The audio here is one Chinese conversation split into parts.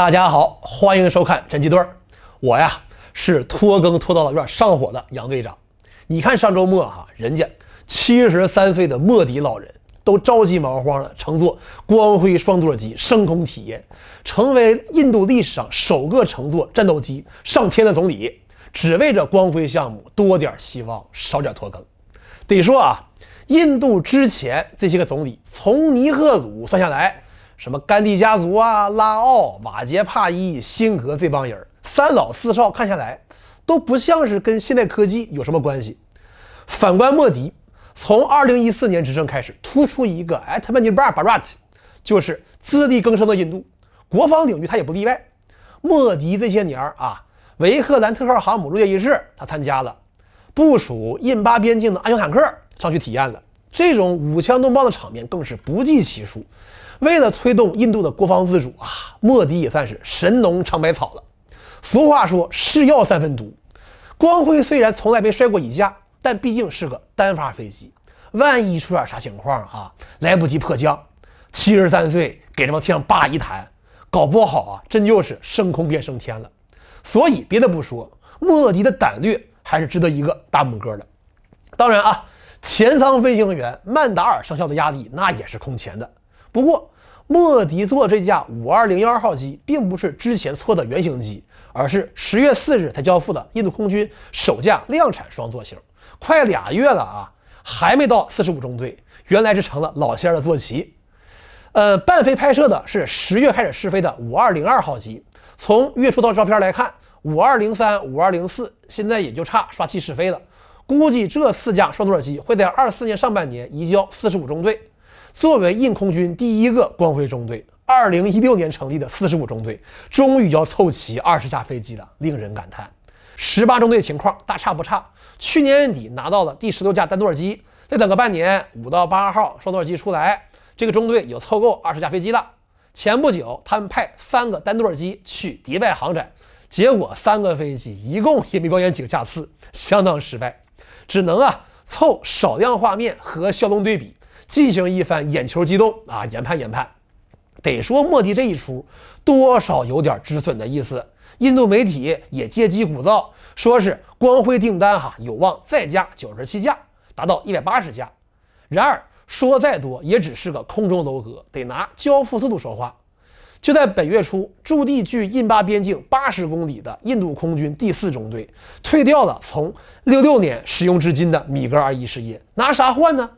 大家好，欢迎收看《真机队儿》，我呀是拖更拖到了有点上火的杨队长。你看上周末哈，人家七十三岁的莫迪老人都着急忙慌的乘坐光辉双座机升空体验，成为印度历史上首个乘坐战斗机上天的总理，只为这光辉项目多点希望，少点拖更。得说啊，印度之前这些个总理从尼赫鲁算下来。什么甘地家族啊，拉奥、瓦杰帕伊、辛格这帮人儿，三老四少看下来，都不像是跟现代科技有什么关系。反观莫迪，从二零一四年执政开始，突出一个 a t m a n i b a r b a r a t 就是自力更生的印度。国防领域他也不例外。莫迪这些年啊，维克兰特号航母入夜仪式他参加了，部署印巴边境的安全坦克上去体验了，这种舞枪弄棒的场面更是不计其数。为了推动印度的国防自主啊，莫迪也算是神农尝百草了。俗话说，是药三分毒。光辉虽然从来没摔过一架，但毕竟是个单发飞机，万一出点啥情况啊，来不及迫降，七十三岁给这帮天上叭一弹，搞不好啊，真就是升空变升天了。所以别的不说，莫迪的胆略还是值得一个大拇哥的。当然啊，前舱飞行员曼达尔上校的压力那也是空前的。不过。莫迪座这架五二零幺二号机，并不是之前错的原型机，而是十月四日才交付的印度空军首架量产双座型。快俩月了啊，还没到四十五中队，原来是成了老仙儿的坐骑。呃，伴飞拍摄的是十月开始试飞的五二零二号机，从月初到照片来看，五二零三、五二零四现在也就差刷漆试飞了。估计这四架双座机会在二四年上半年移交四十五中队。作为印空军第一个光辉中队，二零一六年成立的四十五中队，终于要凑齐二十架飞机了，令人感叹。十八中队情况大差不差，去年底拿到了第十六架单座机，再等个半年，五到八号双座机出来，这个中队有凑够二十架飞机了。前不久，他们派三个单座机去迪拜航展，结果三个飞机一共也没表演几个架次，相当失败，只能啊凑少量画面和骁龙对比。进行一番眼球激动啊，研判研判，得说莫迪这一出多少有点止损的意思。印度媒体也借机鼓噪，说是光辉订单哈有望再加九十七架，达到一百八十架。然而说再多也只是个空中楼阁，得拿交付速度说话。就在本月初，驻地距印巴边境八十公里的印度空军第四中队退掉了从六六年使用至今的米格二一事业，拿啥换呢？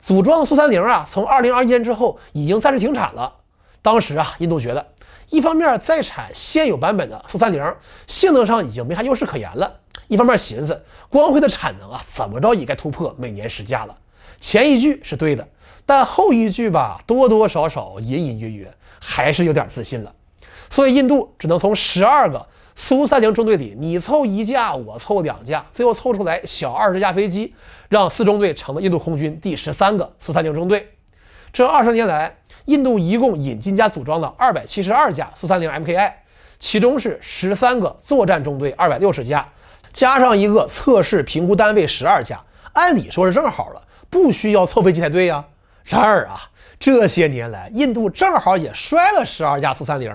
组装的苏三零啊，从二零二一年之后已经暂时停产了。当时啊，印度觉得，一方面再产现有版本的苏三零，性能上已经没啥优势可言了；，一方面寻思，光辉的产能啊，怎么着也该突破每年十架了。前一句是对的，但后一句吧，多多少少隐隐约约还是有点自信了。所以印度只能从十二个苏三零中队里，你凑一架，我凑两架，最后凑出来小二十架飞机，让四中队成了印度空军第十三个苏三零中队。这二十年来，印度一共引进加组装了二百七十二架苏三零 M K I，其中是十三个作战中队二百六十架，加上一个测试评估单位十二架。按理说是正好了，不需要凑飞机才对呀。然而啊，这些年来，印度正好也摔了十二架苏三零。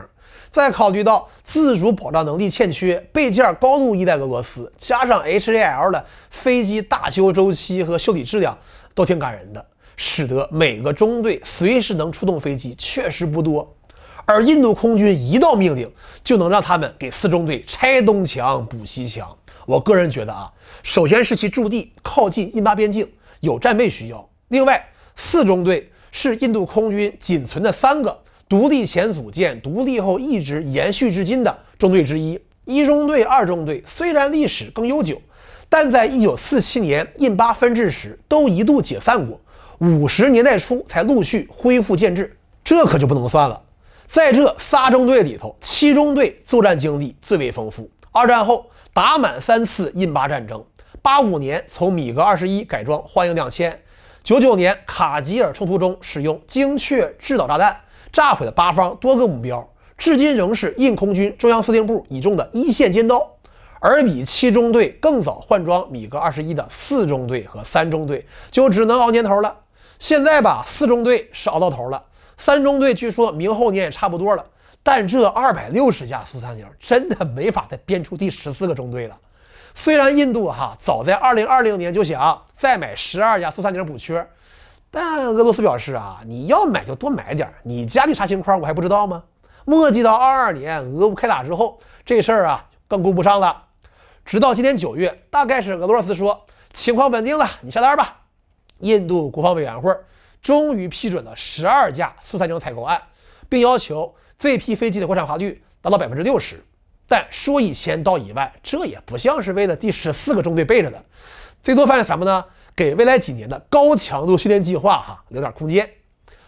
再考虑到自主保障能力欠缺，备件高度依赖俄罗斯，加上 H A L 的飞机大修周期和修理质量都挺感人的，使得每个中队随时能出动飞机确实不多。而印度空军一道命令就能让他们给四中队拆东墙补西墙。我个人觉得啊，首先是其驻地靠近印巴边境，有战备需要；另外，四中队是印度空军仅存的三个。独立前组建，独立后一直延续至今的中队之一。一中队、二中队虽然历史更悠久，但在一九四七年印巴分治时都一度解散过，五十年代初才陆续恢复建制，这可就不能算了。在这仨中队里头，七中队作战经历最为丰富。二战后打满三次印巴战争，八五年从米格二十一改装欢迎两千，九九年卡吉尔冲突中使用精确制导炸弹。炸毁了八方多个目标，至今仍是印空军中央司令部倚重的一线尖刀。而比七中队更早换装米格二十一的四中队和三中队就只能熬年头了。现在吧，四中队是熬到头了，三中队据说明后年也差不多了。但这二百六十架苏三零真的没法再编出第十四个中队了。虽然印度哈早在二零二零年就想再买十二架苏三零补缺。但俄罗斯表示啊，你要买就多买点儿，你家里啥情况我还不知道吗？墨迹到二二年俄乌开打之后，这事儿啊更顾不上了。直到今年九月，大概是俄罗斯说情况稳定了，你下单吧。印度国防委员会终于批准了十二架苏三零采购案，并要求这批飞机的国产化率达到百分之六十。但说一千到一万，这也不像是为了第十四个中队备着的，最多犯是什么呢？给未来几年的高强度训练计划哈留点空间。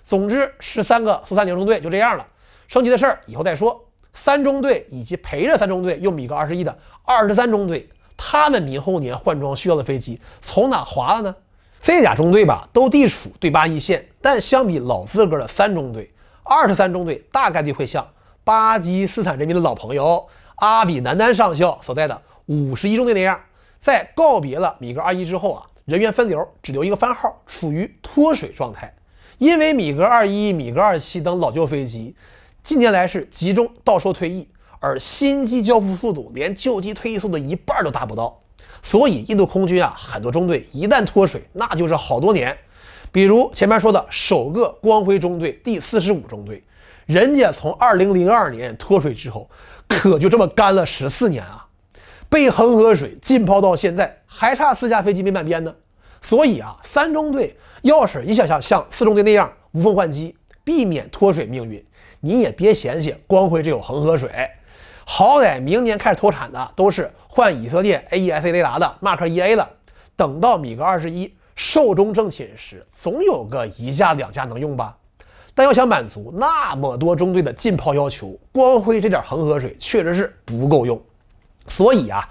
总之，十三个苏三中队就这样了。升级的事儿以后再说。三中队以及陪着三中队用米格二十一的二十三中队，他们明后年换装需要的飞机从哪划了呢？飞甲中队吧，都地处对巴一线，但相比老资格的三中队，二十三中队大概率会像巴基斯坦人民的老朋友阿比南丹上校所在的五十一中队那样，在告别了米格二一之后啊。人员分流，只留一个番号，处于脱水状态。因为米格二一、米格二七等老旧飞机，近年来是集中到售退役，而新机交付速度连旧机退役速度的一半都达不到。所以，印度空军啊，很多中队一旦脱水，那就是好多年。比如前面说的首个光辉中队第四十五中队，人家从二零零二年脱水之后，可就这么干了十四年啊。被恒河水浸泡到现在，还差四架飞机没满编呢。所以啊，三中队要是也想像四中队那样无缝换机，避免脱水命运，你也别嫌弃光辉只有恒河水。好歹明年开始投产的都是换以色列 AESA 雷达的 Mark 1A 了。等到米格二十一寿终正寝时，总有个一架两架能用吧。但要想满足那么多中队的浸泡要求，光辉这点恒河水确实是不够用。所以啊，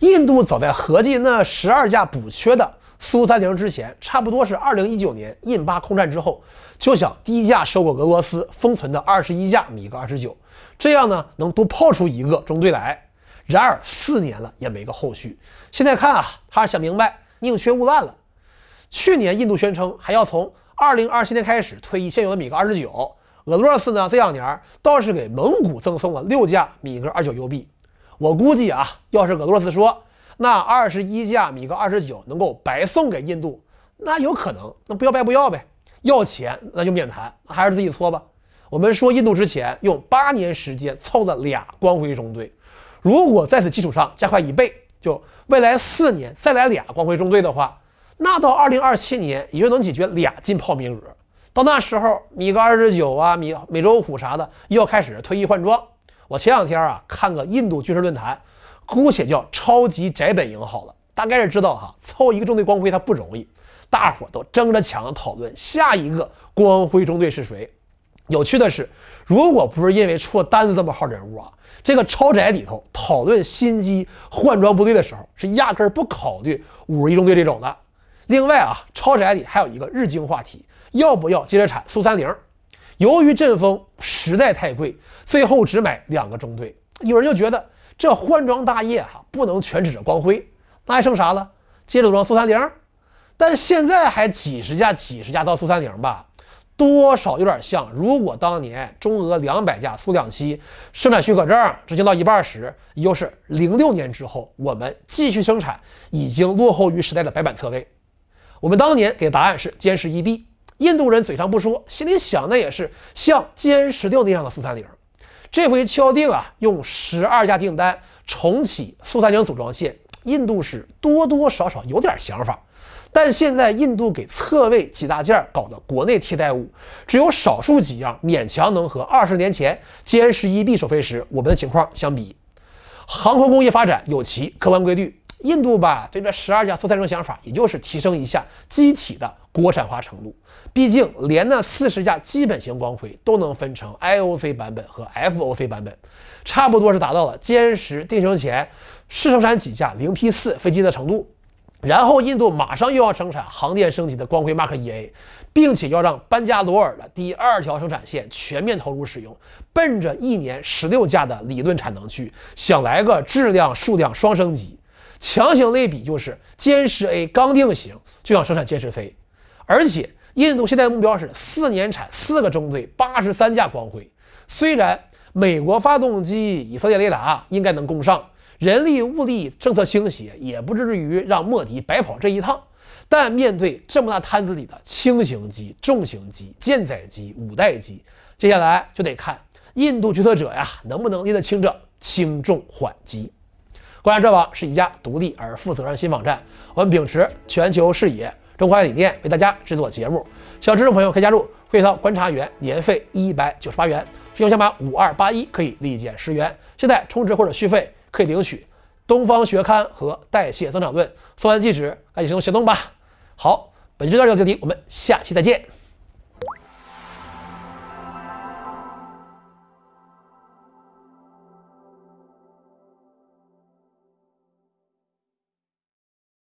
印度早在合计那十二架补缺的苏三零之前，差不多是二零一九年印巴空战之后，就想低价收购俄罗斯封存的二十一架米格二十九，这样呢能多泡出一个中队来。然而四年了也没个后续，现在看啊，他是想明白宁缺毋滥了。去年印度宣称还要从二零二七年开始退役现有的米格二十九，俄罗斯呢这两年倒是给蒙古赠送了六架米格二九 UB。我估计啊，要是俄罗斯说那二十一架米格二十九能够白送给印度，那有可能，那不要白不要呗。要钱那就免谈，还是自己搓吧。我们说印度之前用八年时间凑了俩光辉中队，如果在此基础上加快一倍，就未来四年再来俩光辉中队的话，那到二零二七年也就能解决俩进炮名额。到那时候，米格二十九啊、米美洲虎啥的又要开始退役换装。我前两天啊看个印度军事论坛，姑且叫超级宅本营好了，大概是知道哈，凑一个中队光辉它不容易，大伙都争着抢讨论下一个光辉中队是谁。有趣的是，如果不是因为错单子这么号人物啊，这个超宅里头讨论新机换装部队的时候，是压根不考虑五十一中队这种的。另外啊，超宅里还有一个日经话题，要不要接着产苏三零？由于阵风实在太贵，最后只买两个中队。有人就觉得这换装大业哈不能全指着光辉，那还剩啥了？接装苏三零，但现在还几十架、几十架到苏三零吧，多少有点像。如果当年中俄两百架苏两七生产许可证执行到一半时，又是零六年之后，我们继续生产已经落后于时代的白板侧卫，我们当年给答案是歼十一 B。印度人嘴上不说，心里想的也是像歼十六那样的苏三零。这回敲定啊，用十二架订单重启苏三零组装线，印度是多多少少有点想法。但现在印度给侧位几大件搞的国内替代物，只有少数几样勉强能和二十年前歼十一 B 首飞时我们的情况相比。航空工业发展有其客观规律，印度吧对这十二架苏三零想法，也就是提升一下机体的。国产化程度，毕竟连那四十架基本型光辉都能分成 I O C 版本和 F O C 版本，差不多是达到了歼十定型前试生产几架零 P 四飞机的程度。然后印度马上又要生产航电升级的光辉 Mark 一 A，并且要让班加罗尔的第二条生产线全面投入使用，奔着一年十六架的理论产能去，想来个质量数量双升级。强行类比就是歼十 A 刚定型就想生产歼十飞。而且，印度现在目标是四年产四个中队，八十三架光辉。虽然美国发动机、以色列雷达应该能供上，人力物力政策倾斜也不至于让莫迪白跑这一趟。但面对这么大摊子里的轻型机、重型机、舰载机、五代机，接下来就得看印度决策者呀能不能拎得清这轻重缓急。观察者网是一家独立而负责任新网站，我们秉持全球视野。中华理念为大家制作节目，想支持的朋友可以加入会员，观察员年费一百九十八元，用加码五二八一可以立减十元，现在充值或者续费可以领取《东方学刊》和《代谢增长论》，送完即止，赶紧行动吧！好，本期就到这里我们下期再见。